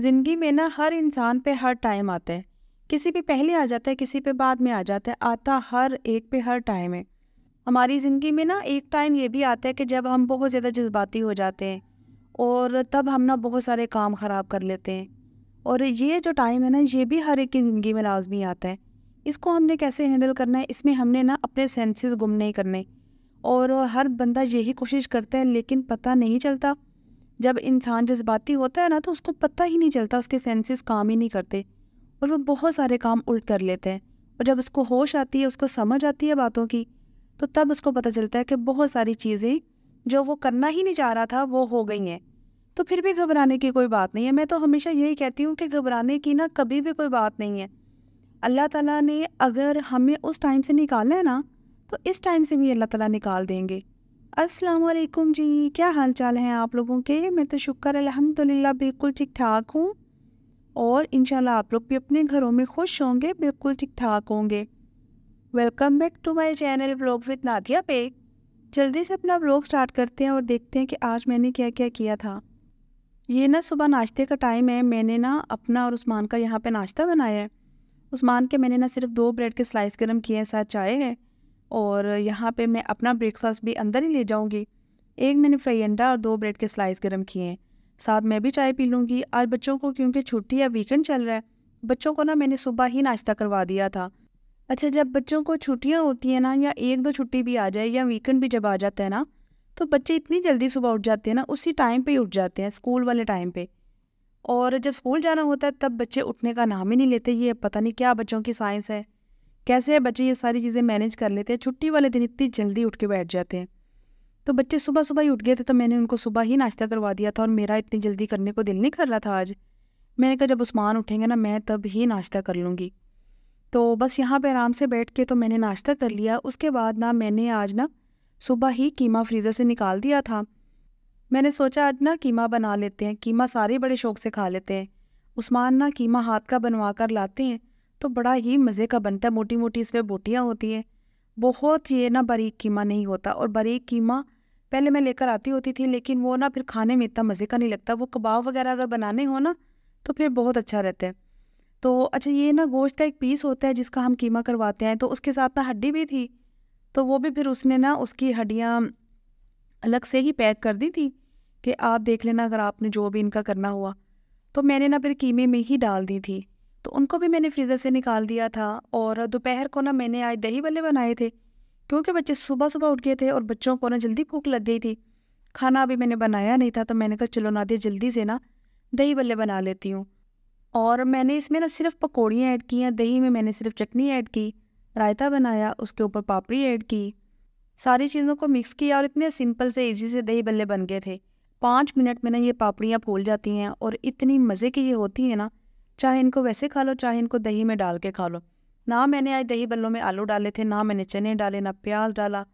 ज़िंदगी में ना हर इंसान पे हर टाइम आता है किसी पे पहले आ जाता है किसी पे बाद में आ जाता है आता हर एक पे हर टाइम है हमारी ज़िंदगी में ना एक टाइम ये भी आता है कि जब हम बहुत ज़्यादा जज्बाती हो जाते हैं और तब हम ना बहुत सारे काम ख़राब कर लेते हैं और ये जो टाइम है ना ये भी हर एक की ज़िंदगी में लाजमी आता है इसको हमने कैसे हैंडल करना है इसमें हमने ना अपने सेंसेस गुम नहीं करने और हर बंदा यही कोशिश करता है लेकिन पता नहीं चलता जब इंसान जज्बाती होता है ना तो उसको पता ही नहीं चलता उसके सेंसेस काम ही नहीं करते और वो बहुत सारे काम उल्ट कर लेते हैं और जब उसको होश आती है उसको समझ आती है बातों की तो तब उसको पता चलता है कि बहुत सारी चीज़ें जो वो करना ही नहीं चाह रहा था वो हो गई हैं तो फिर भी घबराने की कोई बात नहीं है मैं तो हमेशा यही कहती हूँ कि घबराने की ना कभी भी कोई बात नहीं है अल्लाह ताला ने अगर हमें उस टाइम से निकालना है ना तो इस टाइम से भी अल्लाह ताला निकाल देंगे अस्सलाम जी क्या हाल चाल हैं आप लोगों के मैं तो शुक्र अल्हम्दुलिल्लाह बिल्कुल ठीक ठाक हूँ और इन आप लोग भी अपने घरों में खुश होंगे बिल्कुल ठीक ठाक होंगे welcome back to my channel vlog with Nadia पे जल्दी से अपना व्लॉग स्टार्ट करते हैं और देखते हैं कि आज मैंने क्या क्या किया था ये ना सुबह नाश्ते का टाइम है मैंने ना अपना और उस्मान का यहाँ पर नाश्ता बनाया है उस्मान के मैंने ना सिर्फ दो ब्रेड के स्लाइस गर्म किए हैं साथ चाय है और यहाँ पे मैं अपना ब्रेकफास्ट भी अंदर ही ले जाऊँगी एक मैंने फ्राई अंडा और दो ब्रेड के स्लाइस गर्म किए हैं साथ मैं भी चाय पी लूँगी आज बच्चों को क्योंकि छुट्टी या वीकेंड चल रहा है बच्चों को ना मैंने सुबह ही नाश्ता करवा दिया था अच्छा जब बच्चों को छुट्टियाँ होती हैं ना या एक दो छुट्टी भी आ जाए या वीकेंड भी जब आ जाता है ना तो बच्चे इतनी जल्दी सुबह उठ जाते हैं ना उसी टाइम पर ही उठ जाते हैं स्कूल वाले टाइम पर और जब स्कूल जाना होता है तब बच्चे उठने का नाम ही नहीं लेते ये पता नहीं क्या बच्चों की साइंस है कैसे बच्चे ये सारी चीज़ें मैनेज कर लेते हैं छुट्टी वाले दिन इतनी जल्दी उठ के बैठ जाते हैं तो बच्चे सुबह सुबह ही उठ गए थे तो मैंने उनको सुबह ही नाश्ता करवा दिया था और मेरा इतनी जल्दी करने को दिल नहीं कर रहा था आज मैंने कहा जब उस्मान उठेंगे ना मैं तब ही नाश्ता कर लूँगी तो बस यहाँ पर आराम से बैठ के तो मैंने नाश्ता कर लिया उसके बाद ना मैंने आज ना सुबह ही कीमा फ्रीज़र से निकाल दिया था मैंने सोचा आज ना कीमा बना लेते हैं कीमा सारे बड़े शौक से खा लेते हैं उस्मान ना कीमा हाथ का बनवा कर लाते हैं तो बड़ा ही मज़े का बनता है मोटी मोटी इसमें बोटियाँ होती हैं बहुत ये ना बारीक कीमा नहीं होता और बारीक कीमा पहले मैं लेकर आती होती थी लेकिन वो ना फिर खाने में इतना मज़े का नहीं लगता वो कबाब वगैरह अगर बनाने हो ना तो फिर बहुत अच्छा रहता है तो अच्छा ये ना गोश्त का एक पीस होता है जिसका हम कीमा करवाते हैं तो उसके साथ ना हड्डी भी थी तो वो भी फिर उसने ना उसकी हड्डियाँ अलग से ही पैक कर दी थी कि आप देख लेना अगर आपने जो भी इनका करना हुआ तो मैंने ना फिर कीमे में ही डाल दी थी तो उनको भी मैंने फ्रीज़र से निकाल दिया था और दोपहर को ना मैंने आज दही बल्ले बनाए थे क्योंकि बच्चे सुबह सुबह उठ गए थे और बच्चों को ना जल्दी भूख लग गई थी खाना अभी मैंने बनाया नहीं था तो मैंने कहा चलो ना दे जल्दी से ना दही बल्ले बना लेती हूँ और मैंने इसमें ना सिर्फ पकौड़ियाँ ऐड की हैं दही में मैंने सिर्फ चटनी ऐड की रायता बनाया उसके ऊपर पापड़ी ऐड की सारी चीज़ों को मिक्स किया और इतने सिंपल से इजी से दही बल्ले बन गए थे पाँच मिनट में ना ये पापड़ियाँ फूल जाती हैं और इतनी मज़े की ये होती हैं ना चाहे इनको वैसे खा लो चाहे इनको दही में डाल के खा लो ना मैंने आज दही बल्लों में आलू डाले थे ना मैंने चने डाले ना प्याज डाला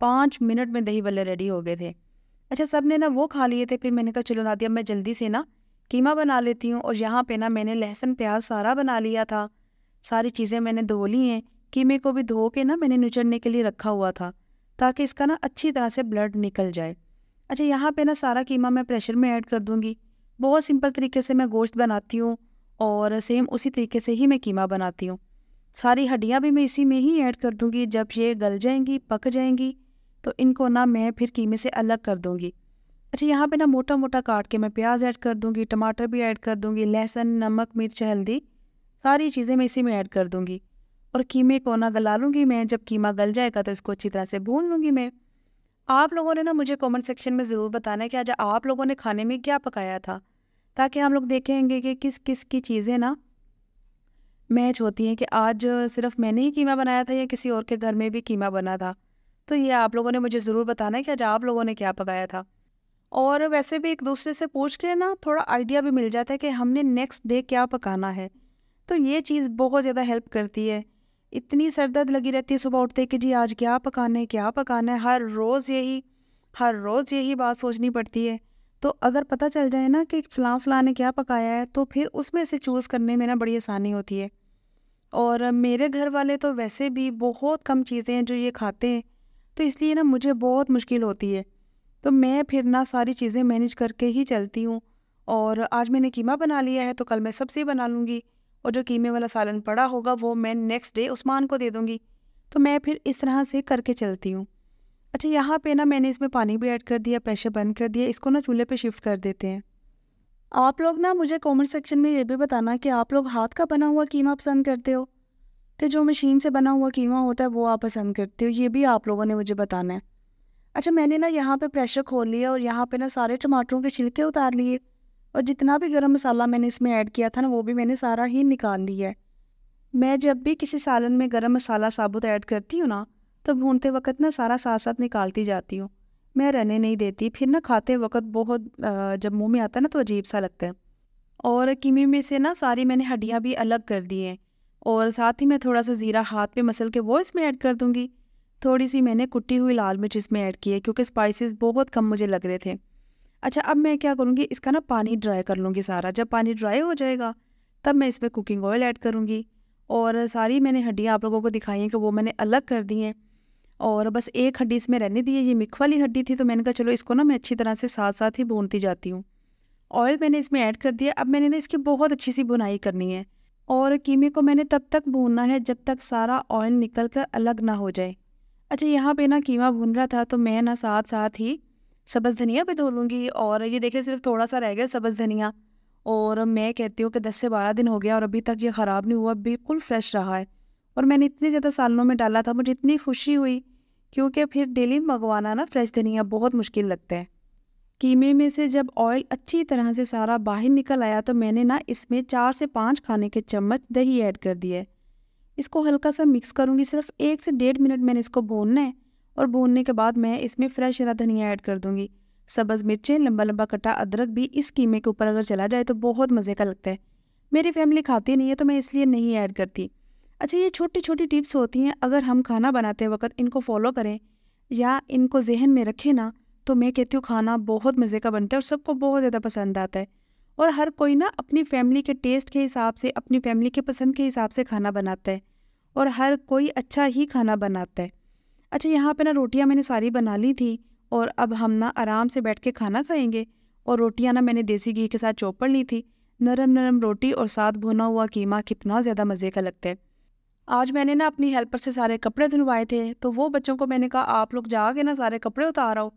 पाँच मिनट में दही बल्ले रेडी हो गए थे अच्छा सब ने ना वो खा लिए थे फिर मैंने कहा चलो नादी अब मैं जल्दी से ना कीमा बना लेती हूँ और यहाँ पे ना मैंने लहसुन प्याज सारा बना लिया था सारी चीज़ें मैंने धो ली हैं कीमे को भी धो के ना मैंने निचड़ने के लिए रखा हुआ था ताकि इसका ना अच्छी तरह से ब्लड निकल जाए अच्छा यहाँ पर ना सारा कीमा मैं प्रेशर में ऐड कर दूँगी बहुत सिंपल तरीके से मैं गोश्त बनाती हूँ और सेम उसी तरीके से ही मैं कीमा बनाती हूँ सारी हड्डियाँ भी मैं इसी में ही ऐड कर दूँगी जब ये गल जाएंगी पक जाएंगी तो इनको ना मैं फिर कीमे से अलग कर दूँगी अच्छा यहाँ पे ना मोटा मोटा काट के मैं प्याज ऐड कर दूँगी टमाटर भी ऐड कर दूँगी लहसुन नमक मिर्च हल्दी सारी चीज़ें मैं इसी में ऐड कर दूँगी और कीमे को ना गला लूँगी मैं जब कीमा गल जाएगा तो इसको अच्छी तरह से भून लूँगी मैं आप लोगों ने ना मुझे कमेंट सेक्शन में ज़रूर बताना है कि आज आप लोगों ने खाने में क्या पकाया था ताकि हम लोग देखेंगे कि किस किस की चीज़ें ना मैच होती हैं कि आज सिर्फ मैंने ही कीमा बनाया था या किसी और के घर में भी कीमा बना था तो ये आप लोगों ने मुझे ज़रूर बताना है कि आज आप लोगों ने क्या पकाया था और वैसे भी एक दूसरे से पूछ के ना थोड़ा आइडिया भी मिल जाता है कि हमने नेक्स्ट डे क्या पकाना है तो ये चीज़ बहुत ज़्यादा हेल्प करती है इतनी सरदर्द लगी रहती है सुबह उठते कि जी आज क्या पकाना है क्या पकाना है हर रोज़ यही हर रोज़ यही बात सोचनी पड़ती है तो अगर पता चल जाए ना कि फ़लाँ फ़लाँ ने क्या पकाया है तो फिर उसमें से चूज़ करने में ना बड़ी आसानी होती है और मेरे घर वाले तो वैसे भी बहुत कम चीज़ें हैं जो ये खाते हैं तो इसलिए ना मुझे बहुत मुश्किल होती है तो मैं फिर ना सारी चीज़ें मैनेज करके ही चलती हूँ और आज मैंने कीमा बना लिया है तो कल मैं सब्ज़ी बना लूँगी और जो कीमे वाला सालन पड़ा होगा वो मैं नेक्स्ट डे उस्मान को दे दूँगी तो मैं फिर इस तरह से करके चलती हूँ अच्छा यहाँ पे ना मैंने इसमें पानी भी ऐड कर दिया प्रेशर बंद कर दिया इसको ना चूल्हे पे शिफ्ट कर देते हैं आप लोग ना मुझे कमेंट सेक्शन में ये भी बताना कि आप लोग हाथ का बना हुआ कीमा पसंद करते हो कि जो मशीन से बना हुआ कीमा होता है वो आप पसंद करते हो ये भी आप लोगों ने मुझे बताना है अच्छा मैंने ना यहाँ पर प्रेशर खोल लिया और यहाँ पर ना सारे टमाटरों के छिलके उतार लिए और जितना भी गर्म मसाला मैंने इसमें ऐड किया था ना वो भी मैंने सारा ही निकाल लिया है मैं जब भी किसी सालन में गरम मसाला साबुत ऐड करती हूँ ना तो भूनते वक्त ना सारा साथ साथ निकालती जाती हूँ मैं रहने नहीं देती फिर ना खाते वक्त बहुत जब मुंह में आता है ना तो अजीब सा लगता है और कीमे में से ना सारी मैंने हड्डियाँ भी अलग कर दी हैं और साथ ही मैं थोड़ा सा ज़ीरा हाथ पे मसल के वो इसमें ऐड कर दूँगी थोड़ी सी मैंने कुटी हुई लाल मिर्च इसमें ऐड की है क्योंकि स्पाइसेस बहुत कम मुझे लग रहे थे अच्छा अब मैं क्या करूँगी इसका ना पानी ड्राई कर लूँगी सारा जब पानी ड्राई हो जाएगा तब मैं इसमें कुकिंग ऑयल ऐड करूँगी और सारी मैंने हड्डियाँ आप लोगों को दिखाई हैं कि वो मैंने अलग कर दी हैं और बस एक हड्डी इसमें रहने दी है ये मिख वाली हड्डी थी तो मैंने कहा चलो इसको ना मैं अच्छी तरह से साथ साथ ही भूनती जाती हूँ ऑयल मैंने इसमें ऐड कर दिया अब मैंने ना इसकी बहुत अच्छी सी बुनाई करनी है और कीमे को मैंने तब तक भूनना है जब तक सारा ऑयल निकल कर अलग ना हो जाए अच्छा यहाँ पे ना कीमा भून रहा था तो मैं ना साथ साथ ही सब्ज़ धनिया भी धो लूँगी और ये देखिए सिर्फ थोड़ा सा रह गया सब्ज़ धनिया और मैं कहती हूँ कि दस से बारह दिन हो गया और अभी तक ये ख़राब नहीं हुआ बिल्कुल फ्रेश रहा है और मैंने इतने ज़्यादा सालों में डाला था मुझे इतनी खुशी हुई क्योंकि फिर डेली मंगवाना ना फ्रेश धनिया बहुत मुश्किल लगता है कीमे में से जब ऑयल अच्छी तरह से सारा बाहर निकल आया तो मैंने ना इसमें चार से पाँच खाने के चम्मच दही ऐड कर दिए इसको हल्का सा मिक्स करूँगी सिर्फ एक से डेढ़ मिनट मैंने इसको भूनना है और भूनने के बाद मैं इसमें फ्रेश हरा धनिया ऐड कर दूँगी सब्ज़ मिर्चें लंबा लंबा कटा अदरक भी इस कीमे के ऊपर अगर चला जाए तो बहुत मज़े का लगता है मेरी फैमिली खाती नहीं है तो मैं इसलिए नहीं ऐड करती अच्छा ये छोटी छोटी टिप्स होती हैं अगर हम खाना बनाते वक्त इनको फॉलो करें या इनको जहन में रखें ना तो मैं कहती हूँ खाना बहुत मज़े का बनता है और सबको बहुत ज़्यादा पसंद आता है और हर कोई ना अपनी फैमिली के टेस्ट के हिसाब से अपनी फैमिली के पसंद के हिसाब से खाना बनाता है और हर कोई अच्छा ही खाना बनाता है अच्छा यहाँ पे ना रोटियाँ मैंने सारी बना ली थी और अब हम ना आराम से बैठ के खाना खाएंगे और रोटियाँ ना मैंने देसी घी के साथ चौपड़ ली थी नरम नरम रोटी और साथ भुना हुआ कीमा कितना ज़्यादा मज़े का लगता है आज मैंने ना अपनी हेल्पर से सारे कपड़े धुलवाए थे तो वो बच्चों को मैंने कहा आप लोग जाके ना सारे कपड़े उतार आओ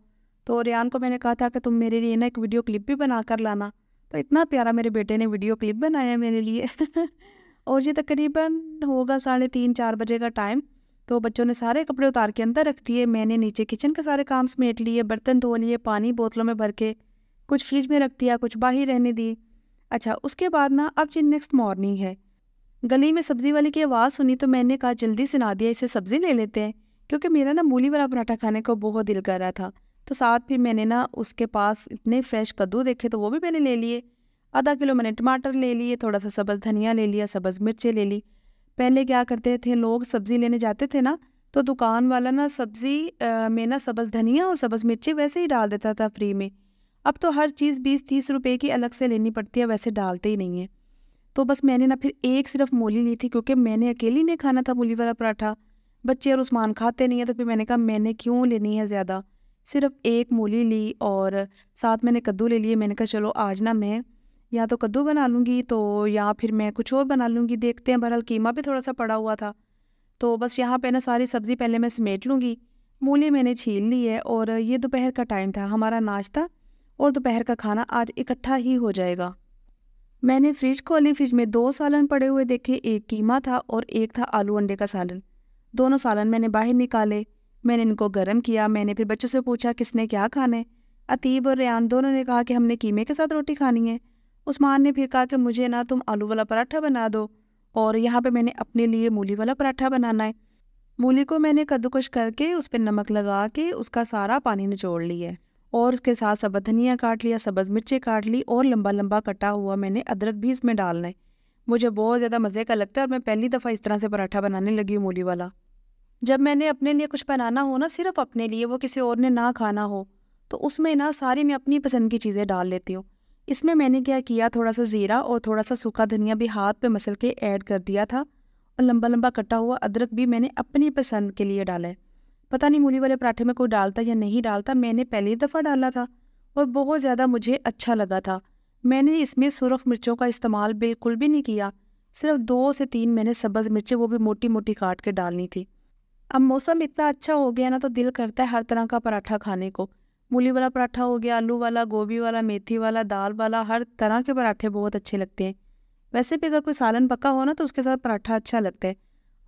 तो रियान को मैंने कहा था कि तुम मेरे लिए ना एक वीडियो क्लिप भी बना कर लाना तो इतना प्यारा मेरे बेटे ने वीडियो क्लिप बनाया मेरे लिए और ये तकरीबन होगा साढ़े तीन चार बजे का टाइम तो बच्चों ने सारे कपड़े उतार के अंदर रख दिए मैंने नीचे किचन के सारे काम समेट लिए बर्तन धो लिए पानी बोतलों में भर के कुछ फ्रिज में रख दिया कुछ बाहर रहने दी अच्छा उसके बाद ना अब जी नेक्स्ट मॉर्निंग है गली में सब्जी वाले की आवाज़ सुनी तो मैंने कहा जल्दी से ना दिया इसे सब्जी ले लेते हैं क्योंकि मेरा ना मूली वाला पराठा खाने को बहुत दिल कर रहा था तो साथ फिर मैंने ना उसके पास इतने फ्रेश कद्दू देखे तो वो भी मैंने ले लिए आधा किलो मैंने टमाटर ले लिए थोड़ा सा सब्ज़ धनिया ले लिया सब्ज़ मिर्चें ले ली पहले क्या करते थे लोग सब्ज़ी लेने जाते थे ना तो दुकान वाला ना सब्ज़ी में ना सब्ज़ धनिया और सब्ज़ मिर्ची वैसे ही डाल देता था फ्री में अब तो हर चीज़ बीस तीस रुपये की अलग से लेनी पड़ती है वैसे डालते ही नहीं है तो बस मैंने ना फिर एक सिर्फ मूली ली थी क्योंकि मैंने अकेली नहीं खाना था मूली वाला पराठा बच्चे और उस्मान खाते नहीं है तो फिर मैंने कहा मैंने क्यों लेनी है ज़्यादा सिर्फ एक मूली ली और साथ मैंने कद्दू ले लिए मैंने कहा चलो आज ना मैं या तो कद्दू बना लूँगी तो या फिर मैं कुछ और बना लूँगी देखते हैं बहरहाल कीमा भी थोड़ा सा पड़ा हुआ था तो बस यहाँ पर ना सारी सब्ज़ी पहले मैं समेट लूँगी मूली मैंने छीन ली है और ये दोपहर का टाइम था हमारा नाश्ता और दोपहर का खाना आज इकट्ठा ही हो जाएगा मैंने फ्रिज खोली फ्रिज में दो सालन पड़े हुए देखे एक कीमा था और एक था आलू अंडे का सालन दोनों सालन मैंने बाहर निकाले मैंने इनको गर्म किया मैंने फिर बच्चों से पूछा किसने क्या खाने अतीब और रेयान दोनों ने कहा कि हमने कीमे के साथ रोटी खानी है उस्मान ने फिर कहा कि मुझे ना तुम आलू वाला पराठा बना दो और यहाँ पे मैंने अपने लिए मूली वाला पराठा बनाना है मूली को मैंने कद्दूकश करके उस पर नमक लगा के उसका सारा पानी निचोड़ लिया और उसके साथ सब धनिया काट लिया सब्ज़ मिर्चें काट ली और लंबा लंबा कटा हुआ मैंने अदरक भी इसमें डालना है मुझे बहुत ज़्यादा मज़े का लगता है और मैं पहली दफ़ा इस तरह से पराठा बनाने लगी हूँ मूली वाला जब मैंने अपने लिए कुछ बनाना हो ना सिर्फ अपने लिए वो किसी और ने ना खाना हो तो उसमें ना सारी मैं अपनी पसंद की चीज़ें डाल लेती हूँ इसमें मैंने क्या किया थोड़ा सा ज़ीरा और थोड़ा सा सूखा धनिया भी हाथ पे मसल के ऐड कर दिया था और लंबा लंबा कटा हुआ अदरक भी मैंने अपनी पसंद के लिए डाला है पता नहीं मूली वाले पराठे में कोई डालता या नहीं डालता मैंने पहली दफ़ा डाला था और बहुत ज़्यादा मुझे अच्छा लगा था मैंने इसमें सुरख मिर्चों का इस्तेमाल बिल्कुल भी नहीं किया सिर्फ दो से तीन मैंने सब्ज़ मिर्चें वो भी मोटी मोटी काट के डालनी थी अब मौसम इतना अच्छा हो गया ना तो दिल करता है हर तरह का पराठा खाने को मूली वाला पराठा हो गया आलू वाला गोभी वाला मेथी वाला दाल वाला हर तरह के पराठे बहुत अच्छे लगते हैं वैसे भी अगर कोई सालन पक्का हो ना तो उसके साथ पराठा अच्छा लगता है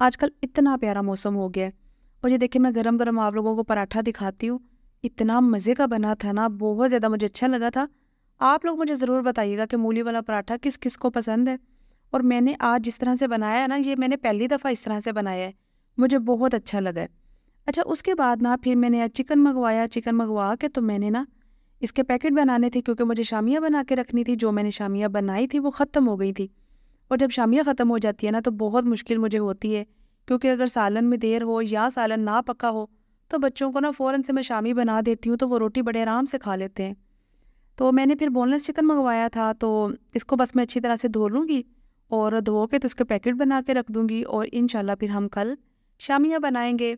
आजकल इतना प्यारा मौसम हो गया है और ये देखिए मैं गरम गरम आप लोगों को पराठा दिखाती हूँ इतना मज़े का बना था ना बहुत ज़्यादा मुझे अच्छा लगा था आप लोग मुझे ज़रूर बताइएगा कि मूली वाला पराठा किस किस को पसंद है और मैंने आज जिस तरह से बनाया है ना ये मैंने पहली दफ़ा इस तरह से बनाया है मुझे बहुत अच्छा लगा है अच्छा उसके बाद ना फिर मैंने चिकन मंगवाया चिकन मंगवा के तो मैंने ना इसके पैकेट बनाने थे क्योंकि मुझे शामियाँ बना के रखनी थी जो मैंने शामियाँ बनाई थी वो ख़त्म हो गई थी और जब शामियाँ ख़त्म हो जाती है ना तो बहुत मुश्किल मुझे होती है क्योंकि अगर सालन में देर हो या सालन ना पका हो तो बच्चों को ना फ़ौरन से मैं शामी बना देती हूँ तो वो रोटी बड़े आराम से खा लेते हैं तो मैंने फिर बोनलेस चिकन मंगवाया था तो इसको बस मैं अच्छी तरह से धो लूँगी और धो के तो इसके पैकेट बना के रख दूँगी और इन फिर हम कल शामियाँ बनाएँगे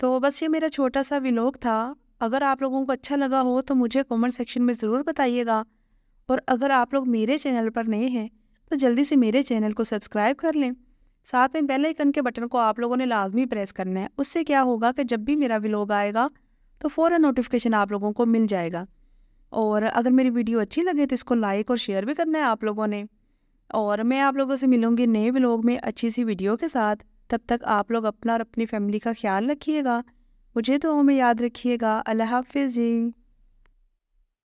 तो बस ये मेरा छोटा सा विलोक था अगर आप लोगों को अच्छा लगा हो तो मुझे कमेंट सेक्शन में ज़रूर बताइएगा और अगर आप लोग मेरे चैनल पर नए हैं तो जल्दी से मेरे चैनल को सब्सक्राइब कर लें साथ में बेल आइकन के बटन को आप लोगों ने लाजमी प्रेस करना है उससे क्या होगा कि जब भी मेरा व्लॉग आएगा तो फ़ौर नोटिफिकेशन आप लोगों को मिल जाएगा और अगर मेरी वीडियो अच्छी लगे तो इसको लाइक और शेयर भी करना है आप लोगों ने और मैं आप लोगों से मिलूँगी नए व्लॉग में अच्छी सी वीडियो के साथ तब तक आप लोग अपना और अपनी फैमिली का ख्याल रखिएगा मुझे तो हमें याद रखिएगा अल्लाह हाफिज़ जी